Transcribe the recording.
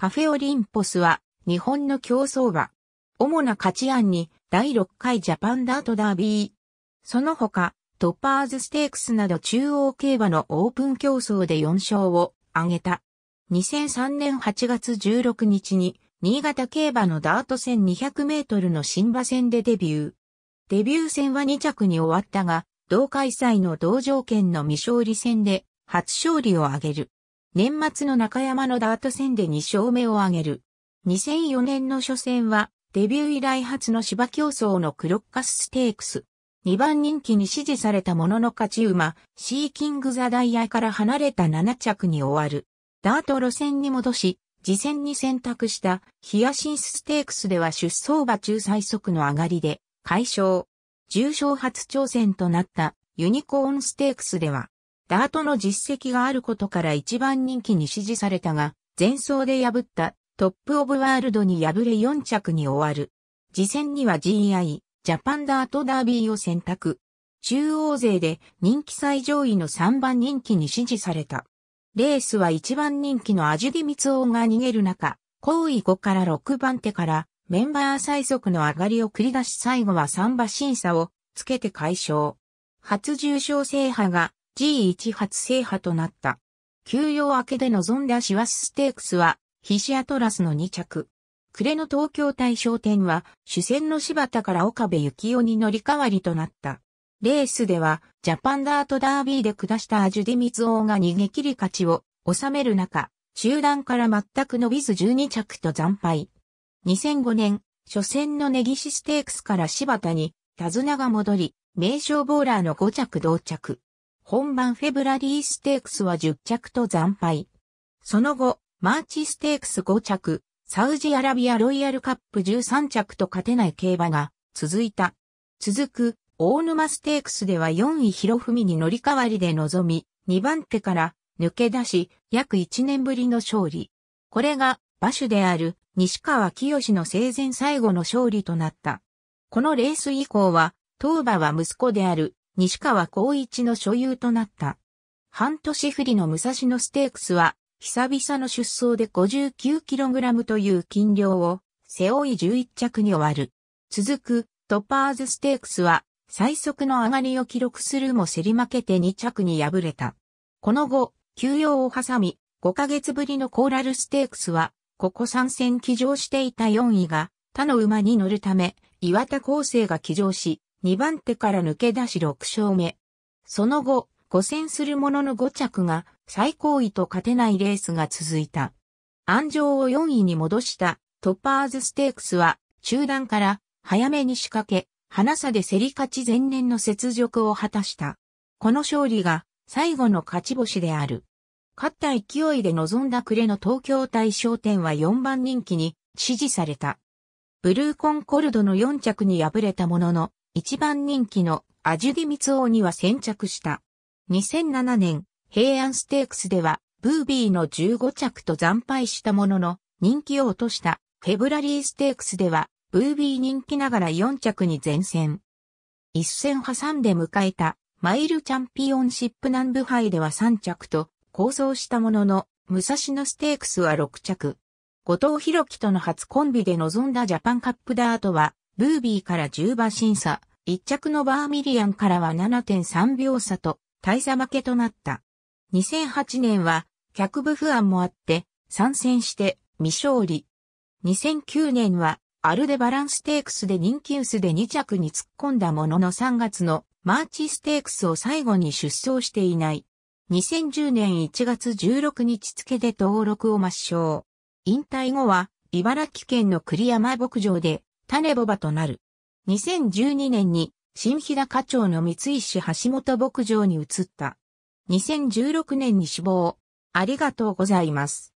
カフェオリンポスは日本の競争馬。主な価値案に第6回ジャパンダートダービー。その他、トッパーズステークスなど中央競馬のオープン競争で4勝を挙げた。2003年8月16日に新潟競馬のダート戦200メートルの新馬戦でデビュー。デビュー戦は2着に終わったが、同開催の同条件の未勝利戦で初勝利を挙げる。年末の中山のダート戦で2勝目を挙げる。2004年の初戦は、デビュー以来初の芝競争のクロッカスステークス。2番人気に支持されたものの勝ち馬、シーキングザダイヤから離れた7着に終わる。ダート路線に戻し、次戦に選択したヒアシンスステークスでは出走馬中最速の上がりで、解消。重賞初挑戦となったユニコーンステークスでは、ダートの実績があることから一番人気に支持されたが、前走で破ったトップオブワールドに敗れ4着に終わる。次戦には GI、ジャパンダートダービーを選択。中央勢で人気最上位の3番人気に支持された。レースは1番人気のアジュディミツオが逃げる中、後位5から6番手からメンバー最速の上がりを繰り出し最後は3馬審査をつけて解消。初重賞制覇が G1 初制覇となった。休養明けで臨んだシワスステークスは、ヒシアトラスの2着。暮れの東京大賞典は、主戦の柴田から岡部幸雄に乗り換わりとなった。レースでは、ジャパンダートダービーで下したアジュディミツオが逃げ切り勝ちを収める中、集団から全く伸びず12着と惨敗。2005年、初戦のネギシステークスから柴田に、手綱が戻り、名勝ボーラーの5着同着。本番フェブラリーステークスは10着と惨敗。その後、マーチステークス5着、サウジアラビアロイヤルカップ13着と勝てない競馬が続いた。続く、大沼ステークスでは4位広文に乗り換わりで臨み、2番手から抜け出し、約1年ぶりの勝利。これが馬主である西川清の生前最後の勝利となった。このレース以降は、当馬は息子である西川光一の所有となった。半年振りの武蔵野ステークスは、久々の出走で 59kg という金量を、背負い11着に終わる。続く、トッパーズステークスは、最速の上がりを記録するも競り負けて2着に敗れた。この後、休養を挟み、5ヶ月ぶりのコーラルステークスは、ここ3戦騎乗していた4位が、他の馬に乗るため、岩田厚生が騎乗し、2番手から抜け出し6勝目。その後、五戦するものの五着が最高位と勝てないレースが続いた。安城を4位に戻したトッパーズステークスは中段から早めに仕掛け、花差で競り勝ち前年の雪辱を果たした。この勝利が最後の勝ち星である。勝った勢いで臨んだ暮れの東京大商店は4番人気に支持された。ブルーコンコルドの4着に敗れたものの、一番人気のアジュディミツオには先着した。2007年、平安ステークスでは、ブービーの15着と惨敗したものの、人気を落とした、フェブラリーステークスでは、ブービー人気ながら4着に前線。一戦挟んで迎えた、マイルチャンピオンシップ南部杯では3着と、構想したものの、武蔵野ステークスは6着。後藤博樹との初コンビで臨んだジャパンカップダートは、ブービーから10馬審査、1着のバーミリアンからは7.3秒差と大差負けとなった。2008年は客部不安もあって参戦して未勝利。2009年はアルデバランステークスで人気薄で2着に突っ込んだものの3月のマーチステークスを最後に出走していない。2010年1月16日付で登録を抹消。引退後は茨城県の栗山牧場で種ボバとなる。2012年に新平課長の三井市橋本牧場に移った。2016年に死亡。ありがとうございます。